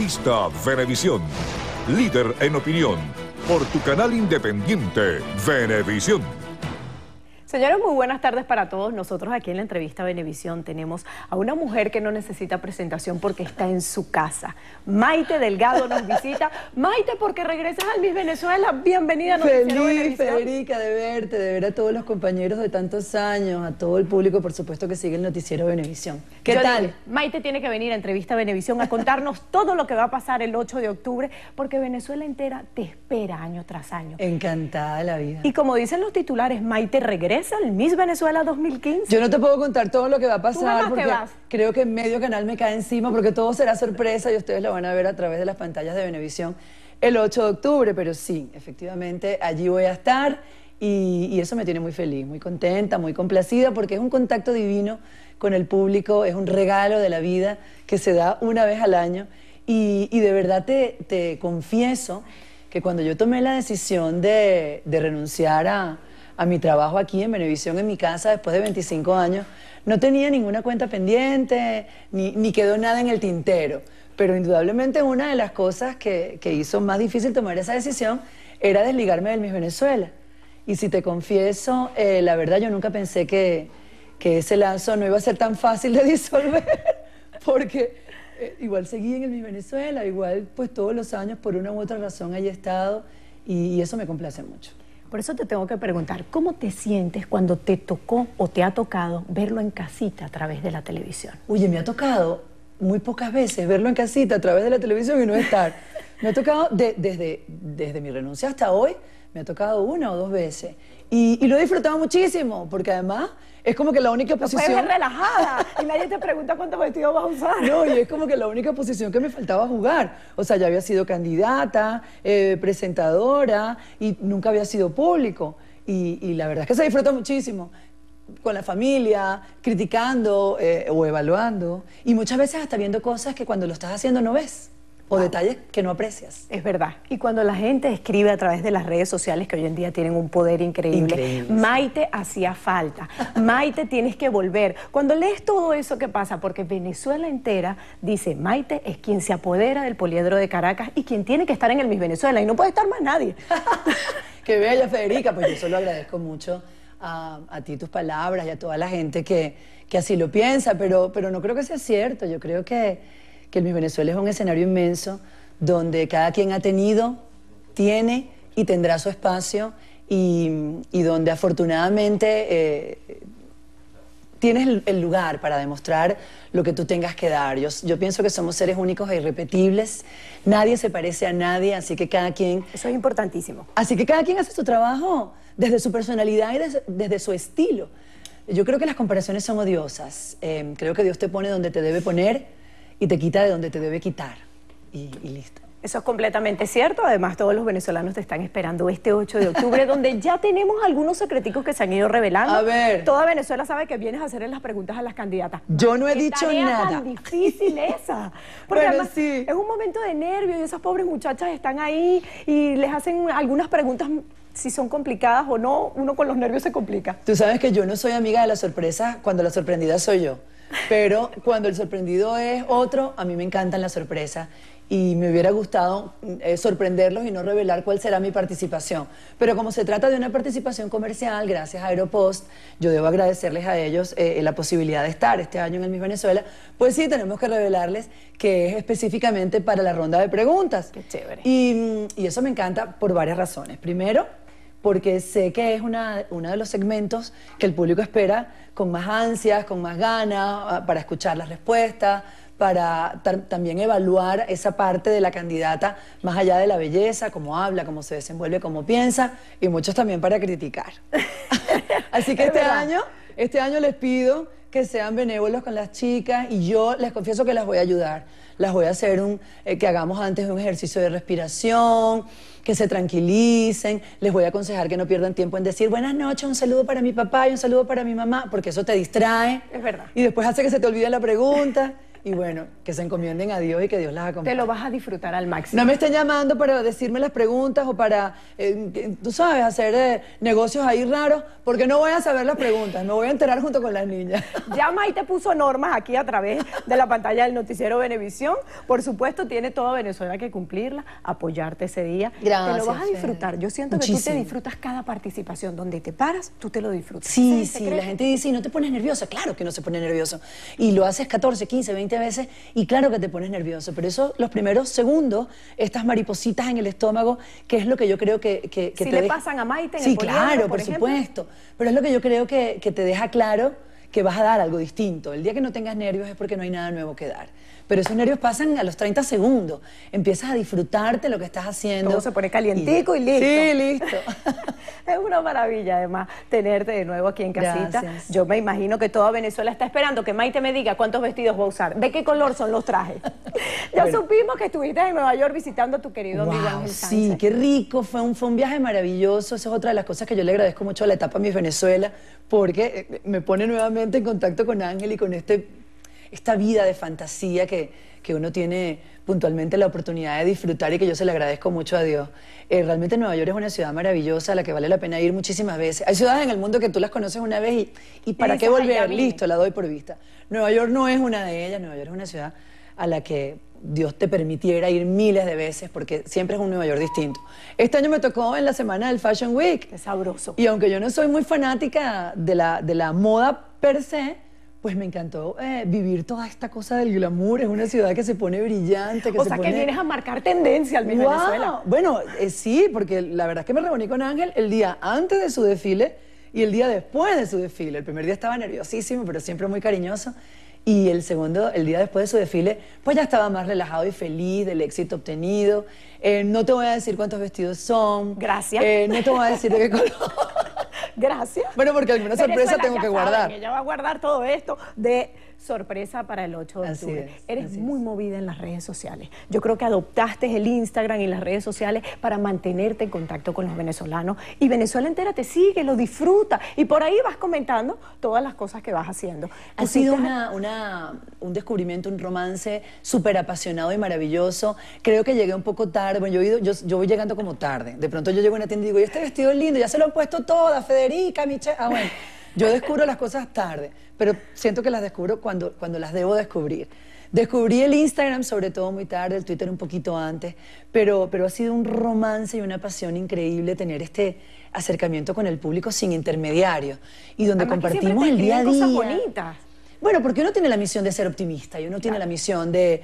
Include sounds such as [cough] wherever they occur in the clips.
Revista Venevisión, líder en opinión, por tu canal independiente Venevisión. Señores, muy buenas tardes para todos. Nosotros aquí en la entrevista Benevisión tenemos a una mujer que no necesita presentación porque está en su casa. Maite Delgado nos visita. [laughs] Maite, porque regresas al Miss Venezuela, bienvenida a Feliz, Federica, de verte, de ver a todos los compañeros de tantos años, a todo el público, por supuesto, que sigue el noticiero Benevisión. ¿Qué tal? Maite tiene que venir a entrevista Benevisión a contarnos [laughs] todo lo que va a pasar el 8 de octubre, porque Venezuela entera te espera año tras año. Encantada la vida. Y como dicen los titulares, Maite regresa el Miss Venezuela 2015. Yo no te puedo contar todo lo que va a pasar porque creo que medio canal me cae encima porque todo será sorpresa y ustedes lo van a ver a través de las pantallas de Venevisión el 8 de octubre, pero sí, efectivamente allí voy a estar y, eso me tiene muy feliz, muy contenta, muy complacida porque es un contacto divino con el público, es un regalo de la vida que se da una vez al año y, de verdad te, confieso que cuando yo tomé la decisión de renunciar a, a mi trabajo aquí en Venevisión, en mi casa, después de 25 años, no tenía ninguna cuenta pendiente, ni, quedó nada en el tintero. Pero indudablemente una de las cosas que, hizo más difícil tomar esa decisión era desligarme del Miss Venezuela. Y si te confieso, eh, la verdad yo nunca pensé que, ese lazo no iba a ser tan fácil de [laughs] disolver, porque eh, igual seguí en el Miss Venezuela, igual pues todos los años por una u otra razón he estado y eso me complace mucho. Por eso te tengo que preguntar, ¿cómo te sientes cuando te tocó o te ha tocado verlo en casita a través de la televisión? Oye, me ha tocado muy pocas veces verlo en casita a través de la televisión y no estar. [laughs] Me ha tocado desde, desde mi renuncia hasta hoy, me ha tocado una o dos veces. Y, lo he disfrutado muchísimo, porque además es como que la única posición... relajada y nadie te pregunta cuánto vestido vas a usar. No, y es como que la única posición que me faltaba jugar. O sea, ya había sido candidata, eh, presentadora y nunca había sido público. Y, la verdad es que se disfruta muchísimo con la familia, criticando eh, o evaluando y muchas veces hasta viendo cosas que cuando lo estás haciendo no ves o detalles que no aprecias. Es verdad. Y cuando la gente escribe a través de las redes sociales, que hoy en día tienen un poder increíble, Maite hacía falta, [laughs] Maite tienes que volver. Cuando lees todo eso que pasa, porque Venezuela entera dice, Maite es quien se apodera del poliedro de Caracas y quien tiene que estar en el Miss Venezuela, y no puede estar más nadie. [laughs] [laughs] Qué bella Federica, pues yo solo agradezco mucho. A, ti tus palabras y a toda la gente que, que así lo piensa, pero, pero no creo que sea cierto. Yo creo que que el Miss Venezuela es un escenario inmenso donde cada quien ha tenido, tiene y tendrá su espacio y, y donde afortunadamente eh, tienes el, lugar para demostrar lo que tú tengas que dar. Yo, yo, pienso que somos seres únicos e irrepetibles. Nadie se parece a nadie, así que cada quien... Eso es importantísimo. Así que cada quien hace su trabajo desde su personalidad y desde su estilo. Yo creo que las comparaciones son odiosas. Em, creo que Dios te pone donde te debe poner y te quita de donde te debe quitar. Y, listo. Eso es completamente cierto. Además, todos los venezolanos te están esperando este 8 de octubre, [laughs] donde ya tenemos algunos secreticos que se han ido revelando. A ver. Toda Venezuela sabe que vienes a hacerle las preguntas a las candidatas. Yo no he dicho tarea nada. tan difícil [laughs] esa. Porque es un momento de nervio y esas pobres muchachas están ahí y les hacen algunas preguntas si son complicadas o no, uno con los nervios se complica. Tú sabes que yo no soy amiga de las sorpresas cuando la sorprendida soy yo. Pero cuando el sorprendido es otro, a mí me encantan las sorpresas y me hubiera gustado eh, sorprenderlos y no revelar cuál será mi participación. Pero como se trata de una participación comercial, gracias a Aeropost, yo debo agradecerles a ellos eh, eh, la posibilidad de estar este año en el Miss Venezuela, pues sí, tenemos que revelarles que es específicamente para la ronda de preguntas. Qué chévere. y eso me encanta por varias razones. Primero, porque sé que es uno de los segmentos que el público espera con más ansias, con más ganas, ah, para escuchar las respuestas, para también evaluar esa parte de la candidata, más allá de la belleza, cómo habla, cómo se desenvuelve, cómo piensa, y muchos también para criticar. [laughs] Así que este año, este año les pido que sean benévolos con las chicas y yo les confieso que las voy a ayudar. Las voy a hacer un, eh, que hagamos antes un ejercicio de respiración, que se tranquilicen. Les voy a aconsejar que no pierdan tiempo en decir buenas noches, un saludo para mi papá y un saludo para mi mamá, porque eso te distrae. Es verdad. Y después hace que se te olvide la pregunta. Y bueno, que se encomienden a Dios y que Dios las acompañe. Te lo vas a disfrutar al máximo. No me estén llamando para decirme las preguntas o para, eh, tú sabes, hacer eh, negocios ahí raros, porque no voy a saber las preguntas, me voy a enterar junto con las niñas. Llama [laughs] y te puso normas aquí a través de la pantalla del noticiero Venevisión. Por supuesto, tiene toda Venezuela que cumplirla, apoyarte ese día. Gracias. Te lo vas a disfrutar. Yo siento que tú te disfrutas cada participación. Donde te paras, tú te lo disfrutas. Sí, sí, la gente dice, ¿y no te pones nerviosa? Claro que no se pone nervioso. Y lo haces 14, 15, 20 veces y claro que te pones nervioso, pero eso los primeros segundos, estas maripositas en el estómago, que es lo que yo creo que, que, que si le pasan a Maite Sí, claro, por, supuesto, pero es lo que yo creo que, que te deja claro que vas a dar algo distinto. El día que no tengas nervios es porque no hay nada nuevo que dar. Pero esos nervios pasan a los 30 segundos. Empiezas a disfrutarte lo que estás haciendo. Todo se pone calientico y listo. Sí, listo. [laughs] Es una maravilla, además, tenerte de nuevo aquí en casita. Yo me imagino que toda Venezuela está esperando que Maite me diga cuántos vestidos va a usar, de qué color son los trajes. [laughs] ya supimos que estuviste en Nueva York visitando a tu querido amigo Ángel Sí, qué rico, fue un, fue viaje maravilloso. Esa es otra de las cosas que yo le agradezco mucho a la etapa Miss Venezuela, porque eh, eh, me pone nuevamente en contacto con Ángel y con este, esta vida de fantasía que, que uno tiene puntualmente la oportunidad de disfrutar y que yo se le agradezco mucho a Dios. Eh, realmente Nueva York es una ciudad maravillosa a la que vale la pena ir muchísimas veces. Hay ciudades en el mundo que tú las conoces una vez y, ¿para qué volver? Listo, la doy por vista. Nueva York no es una de ellas, Nueva York es una ciudad a la que Dios te permitiera ir miles de veces, porque siempre es un Nueva York distinto. Este año me tocó en la semana del Fashion Week. Es sabroso. Y aunque yo no soy muy fanática de la, de la moda per se, pues me encantó eh, vivir toda esta cosa del glamour. Es una ciudad que se pone brillante. Que o sea, que vienes a marcar tendencia al wow. Venezuela. Bueno, eh, sí, porque la verdad es que me reuní con Ángel el día antes de su desfile y el día después de su desfile. El primer día estaba nerviosísimo, pero siempre muy cariñoso. Y el segundo, el día después de su desfile, pues ya estaba más relajado y feliz del éxito obtenido. Eh, no te voy a decir cuántos vestidos son. Gracias. no te voy a decir de qué [laughs] color. Gracias. Bueno, porque alguna sorpresa tengo que guardar. ella va a guardar todo esto de sorpresa para el 8 de octubre. Eres muy movida en las redes sociales. Yo creo que adoptaste el Instagram y las redes sociales para mantenerte en contacto con los venezolanos. Y Venezuela entera te sigue, lo disfruta. Y por ahí vas comentando todas las cosas que vas haciendo. Ha pues sido una, un descubrimiento, un romance súper apasionado y maravilloso. Creo que llegué un poco tarde. Bueno, yo, yo, voy llegando como tarde. De pronto yo llego en una tienda y digo, este vestido es lindo, ya se lo han puesto toda, Federica, Michelle. Ah, bueno. Yo descubro las cosas tarde, pero siento que las descubro cuando, cuando las debo descubrir. Descubrí el Instagram sobre todo muy tarde, el Twitter un poquito antes, pero, pero ha sido un romance y una pasión increíble tener este acercamiento con el público sin intermediario. y donde compartimos el día a día. Cosas bonitas. Bueno, porque uno tiene la misión de ser optimista y uno tiene la misión de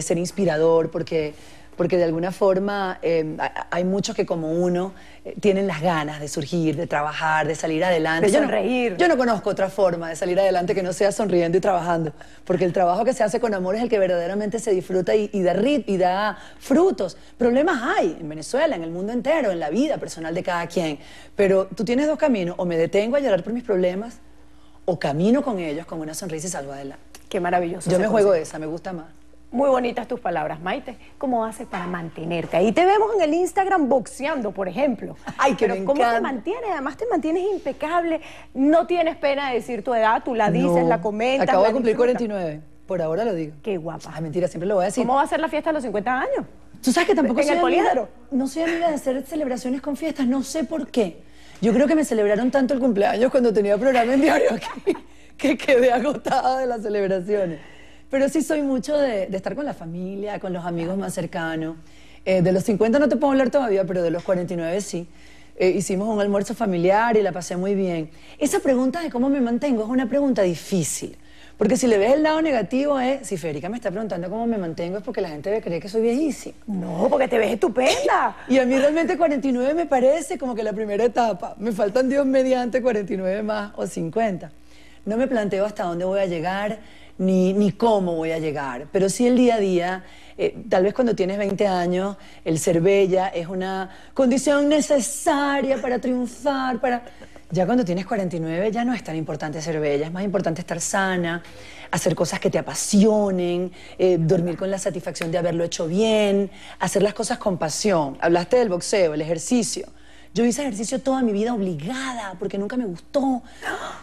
ser inspirador, porque porque de alguna forma em, hay muchos que como uno eh, tienen las ganas de surgir, de trabajar, de salir adelante. De yo sonreír. No, yo no conozco otra forma de salir adelante que no sea sonriendo y trabajando, porque el trabajo que se hace con amor es el que verdaderamente se disfruta y, da, da frutos. Problemas hay en Venezuela, en el mundo entero, en la vida personal de cada quien, pero tú tienes dos caminos, o me detengo a llorar por mis problemas, o camino con ellos con una sonrisa y salgo adelante. Qué maravilloso. Yo me juego esa, me gusta más. Muy bonitas tus palabras, Maite. ¿Cómo haces para mantenerte? Ahí te vemos en el Instagram boxeando, por ejemplo. Ay, que Pero ¿cómo te mantienes? Además te mantienes impecable. No tienes pena de decir tu edad, tú la dices, la comentas. Acabo de cumplir 49. Por ahora lo digo. Qué guapa. Ay, mentira, siempre lo voy a decir. ¿Cómo va a ser la fiesta a los 50 años? Tú sabes que tampoco ¿En soy el amiga, no soy amiga de hacer celebraciones con fiestas, no sé por qué. Yo creo que me celebraron tanto el cumpleaños cuando tenía programa en diario aquí, [laughs] que quedé agotada de las celebraciones. Pero sí soy mucho de, estar con la familia, con los amigos más cercanos. Eh, de los 50 no te puedo hablar todavía, pero de los 49 sí. Eh, hicimos un almuerzo familiar y la pasé muy bien. Esa pregunta de cómo me mantengo es una pregunta difícil. Porque si le ves el lado negativo es, si Federica me está preguntando cómo me mantengo es porque la gente cree que soy viejísima. No, porque te ves estupenda. y a mí realmente 49 me parece como que la primera etapa. Me faltan Dios mediante 49 más o 50. No me planteo hasta dónde voy a llegar, ni, ni cómo voy a llegar, pero sí el día a día, eh, tal vez cuando tienes 20 años, el ser bella es una condición necesaria para triunfar, para... Ya cuando tienes 49 ya no es tan importante ser bella, es más importante estar sana, hacer cosas que te apasionen, eh, dormir con la satisfacción de haberlo hecho bien, hacer las cosas con pasión. Hablaste del boxeo, el ejercicio. Yo hice ejercicio toda mi vida obligada porque nunca me gustó.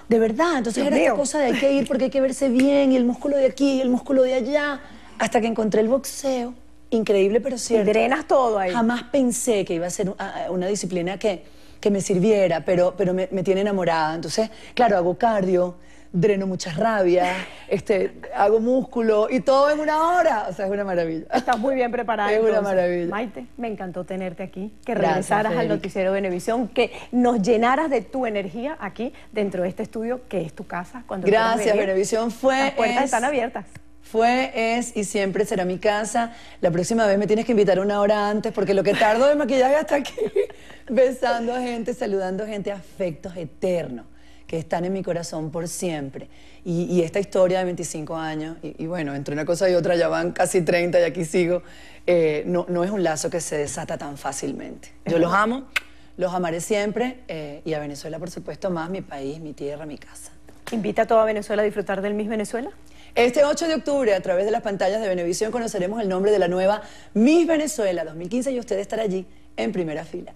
De verdad, entonces era cosa de hay que ir porque hay que verse bien y el músculo de aquí y el músculo de allá. Hasta que encontré el boxeo, increíble pero cierto. Te drenas todo ahí. Jamás pensé que iba a ser ah, ah, una disciplina que, que me sirviera, pero, pero me, me tiene enamorada. Entonces, claro, hago cardio, dreno mucha rabia, este, hago músculo y todo en una hora. O sea, es una maravilla. Estás muy bien preparada. Es una maravilla. Maite, me encantó tenerte aquí, que regresaras al noticiero de Venevisión, que nos llenaras de tu energía aquí dentro de este estudio que es tu casa. Cuando Gracias, Benevisión. fue... Las puertas están abiertas fue, es y siempre será mi casa. La próxima vez me tienes que invitar una hora antes porque lo que tardo de maquillaje hasta aquí, [laughs] besando a gente, saludando a gente, afectos eternos que están en mi corazón por siempre. Y, esta historia de 25 años, y, bueno, entre una cosa y otra ya van casi 30 y aquí sigo, eh, no, no, es un lazo que se desata tan fácilmente. Yo los amo, los amaré siempre eh, y a Venezuela, por supuesto, más mi país, mi tierra, mi casa. ¿Invita a toda Venezuela a disfrutar del Miss Venezuela? Este 8 de octubre, a través de las pantallas de Venevisión, conoceremos el nombre de la nueva Miss Venezuela 2015 y usted estará allí en primera fila.